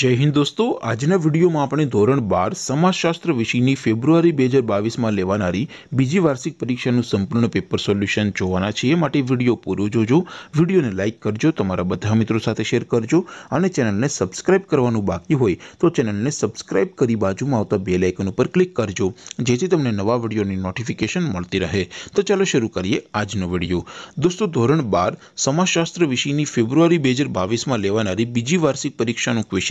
જય હિન્દ દોસ્તો આજના વિડીયોમાં આપણે ધોરણ બાર સમાજશાસ્ત્ર વિષયની ફેબ્રુઆરી બે હજાર બાવીસમાં લેવાનારી બીજી વાર્ષિક પરીક્ષાનું સંપૂર્ણ પેપર સોલ્યુશન જોવાના છીએ માટે વિડીયો પૂરો જોજો વિડીયોને લાઇક કરજો તમારા બધા મિત્રો સાથે શેર કરજો અને ચેનલને સબસ્ક્રાઇબ કરવાનું બાકી હોય તો ચેનલને સબસ્ક્રાઇબ કરી બાજુમાં આવતા બે લાઇકન ઉપર ક્લિક કરજો જેથી તમને નવા વિડીયોની નોટિફિકેશન મળતી રહે તો ચાલો શરૂ કરીએ આજનો વિડીયો દોસ્તો ધોરણ બાર સમાજશાસ્ત્ર વિષયની ફેબ્રુઆરી બે હજાર બાવીસમાં લેવાનારી બીજી વાર્ષિક પરીક્ષાનું ક્વેશ્ચન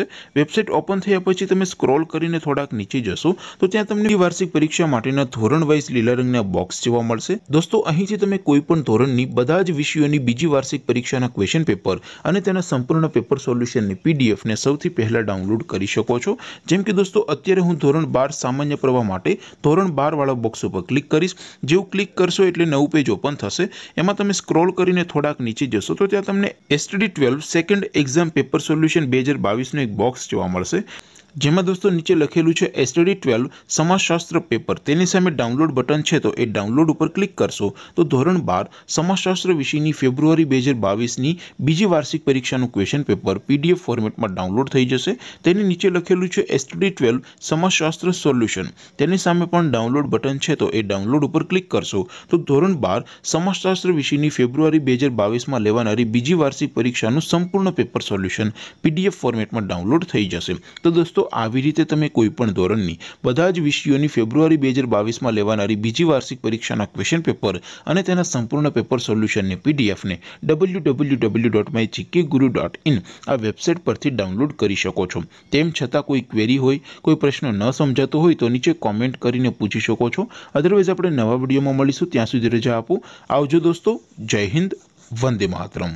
આવશે વેબસાઇટ ઓપન થયા પછી તમે સ્ક્રોલ કરીને થોડાક નીચે જશો તો ત્યાં તમને વાર્ષિક પરીક્ષા માટેના ધોરણ વાઇઝ લીલા રંગના બોક્સ જોવા મળશે દોસ્તો અહીંથી તમે કોઈ પણ ધોરણની બધા જ વિષયોની બીજી વાર્ષિક પરીક્ષાના ક્વેશ્ચન પેપર અને તેના સંપૂર્ણ પેપર સોલ્યુશનની પીડીએફને સૌથી પહેલાં ડાઉનલોડ કરી શકો છો જેમ કે દોસ્તો અત્યારે હું ધોરણ બાર સામાન્ય પ્રવાહ માટે ધોરણ બારવાળા બોક્સ ઉપર ક્લિક કરીશ જેવું ક્લિક કરશો એટલે નવું પેજ ઓપન થશે એમાં તમે સ્ક્રોલ કરીને થોડાક નીચે જશો તો ત્યાં તમને STD twelve second exam paper solution બે હજાર બાવીસનો એક એક બોક્સ જોવા મળશે જેમાં દોસ્તો નીચે લખેલું છે એસટડી ટ્વેલ્વ સમાજશાસ્ત્ર પેપર તેની સામે ડાઉનલોડ બટન છે તો એ ડાઉનલોડ ઉપર ક્લિક કરશો તો ધોરણ બાર સમાજશાસ્ત્ર વિષયની ફેબ્રુઆરી બે હજાર બાવીસની બીજી વાર્ષિક પરીક્ષાનું ક્વેશ્ચન પેપર પીડીએફ ફોર્મેટમાં ડાઉનલોડ થઈ જશે તેની નીચે લખેલું છે એસટડી ટ્વેલ્વ સમાજશાસ્ત્ર સોલ્યુશન તેની સામે પણ ડાઉનલોડ બટન છે તો એ ડાઉનલોડ ઉપર ક્લિક કરશો તો ધોરણ બાર સમાજશાસ્ત્ર વિષયની ફેબ્રુઆરી બે હજાર બાવીસમાં લેવાનારી બીજી વાર્ષિક પરીક્ષાનું સંપૂર્ણ પેપર સોલ્યુશન પીડીએફ ફોર્મેટમાં ડાઉનલોડ થઈ જશે તો દોસ્તો તો આવી રીતે તમે કોઈપણ ધોરણની બધા જ વિષયોની ફેબ્રુઆરી બે હજાર બાવીસમાં લેવાનારી બીજી વાર્ષિક પરીક્ષાના ક્વેશ્ચન પેપર અને તેના સંપૂર્ણ પેપર સોલ્યુશનને પીડીએફને W W W dot my GK guru dot in આ વેબસાઇટ પરથી ડાઉનલોડ કરી શકો છો તેમ છતાં કોઈ ક્વેરી હોય કોઈ પ્રશ્ન ન સમજાતો હોય તો નીચે કોમેન્ટ કરીને પૂછી શકો છો અધરવાઇઝ આપણે નવા વિડીયોમાં મળીશું ત્યાં સુધી રજા આપો આવજો દોસ્તો જય હિન્દ વંદે માતરમ